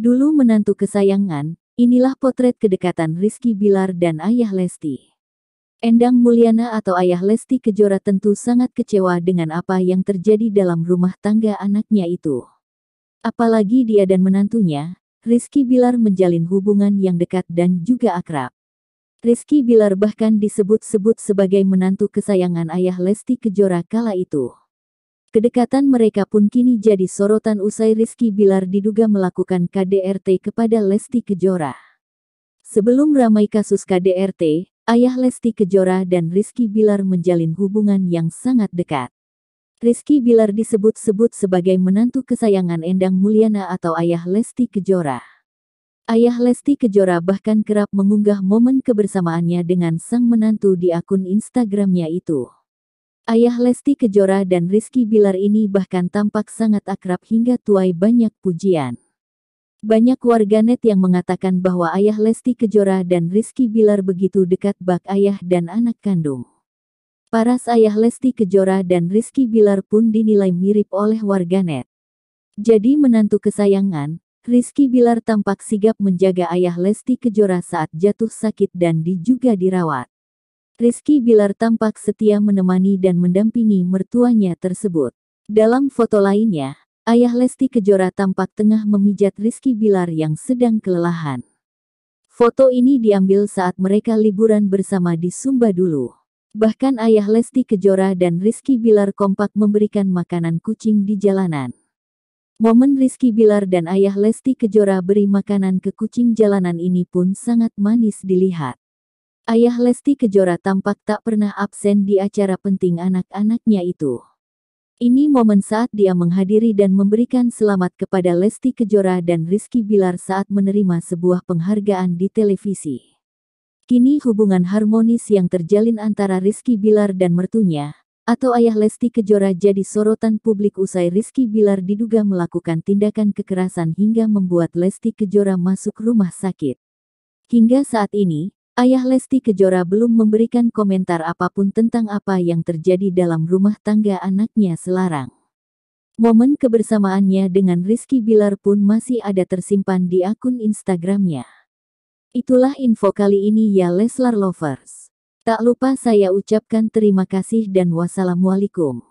Dulu menantu kesayangan, inilah potret kedekatan Rizky Bilar dan ayah Lesti. Endang Mulyana atau ayah Lesti Kejora tentu sangat kecewa dengan apa yang terjadi dalam rumah tangga anaknya itu. Apalagi dia dan menantunya, Rizky Bilar menjalin hubungan yang dekat dan juga akrab. Rizky Bilar bahkan disebut-sebut sebagai menantu kesayangan ayah Lesti Kejora kala itu. Kedekatan mereka pun kini jadi sorotan usai Rizky Bilar diduga melakukan KDRT kepada Lesti Kejora. Sebelum ramai kasus KDRT, ayah Lesti Kejora dan Rizky Bilar menjalin hubungan yang sangat dekat. Rizky Bilar disebut-sebut sebagai menantu kesayangan Endang Mulyana atau ayah Lesti Kejora. Ayah Lesti Kejora bahkan kerap mengunggah momen kebersamaannya dengan sang menantu di akun Instagramnya itu. Ayah Lesti Kejora dan Rizky Bilar ini bahkan tampak sangat akrab hingga tuai banyak pujian. Banyak warganet yang mengatakan bahwa ayah Lesti Kejora dan Rizky Bilar begitu dekat bak ayah dan anak kandung. Paras ayah Lesti Kejora dan Rizky Bilar pun dinilai mirip oleh warganet. Jadi menantu kesayangan, Rizky Bilar tampak sigap menjaga ayah Lesti Kejora saat jatuh sakit dan dijuga dirawat. Rizky Bilar tampak setia menemani dan mendampingi mertuanya tersebut. Dalam foto lainnya, ayah Lesti Kejora tampak tengah memijat Rizky Bilar yang sedang kelelahan. Foto ini diambil saat mereka liburan bersama di Sumba dulu. Bahkan ayah Lesti Kejora dan Rizky Bilar kompak memberikan makanan kucing di jalanan. Momen Rizky Bilar dan ayah Lesti Kejora beri makanan ke kucing jalanan ini pun sangat manis dilihat. Ayah Lesti Kejora tampak tak pernah absen di acara penting anak-anaknya itu. Ini momen saat dia menghadiri dan memberikan selamat kepada Lesti Kejora dan Rizky Bilar saat menerima sebuah penghargaan di televisi. Kini hubungan harmonis yang terjalin antara Rizky Bilar dan mertunya, atau ayah Lesti Kejora jadi sorotan publik usai Rizky Bilar diduga melakukan tindakan kekerasan hingga membuat Lesti Kejora masuk rumah sakit. Hingga saat ini, Ayah Lesti Kejora belum memberikan komentar apapun tentang apa yang terjadi dalam rumah tangga anaknya Selarang. Momen kebersamaannya dengan Rizky Bilar pun masih ada tersimpan di akun Instagramnya. Itulah info kali ini ya Leslar Lovers. Tak lupa saya ucapkan terima kasih dan wassalamualaikum.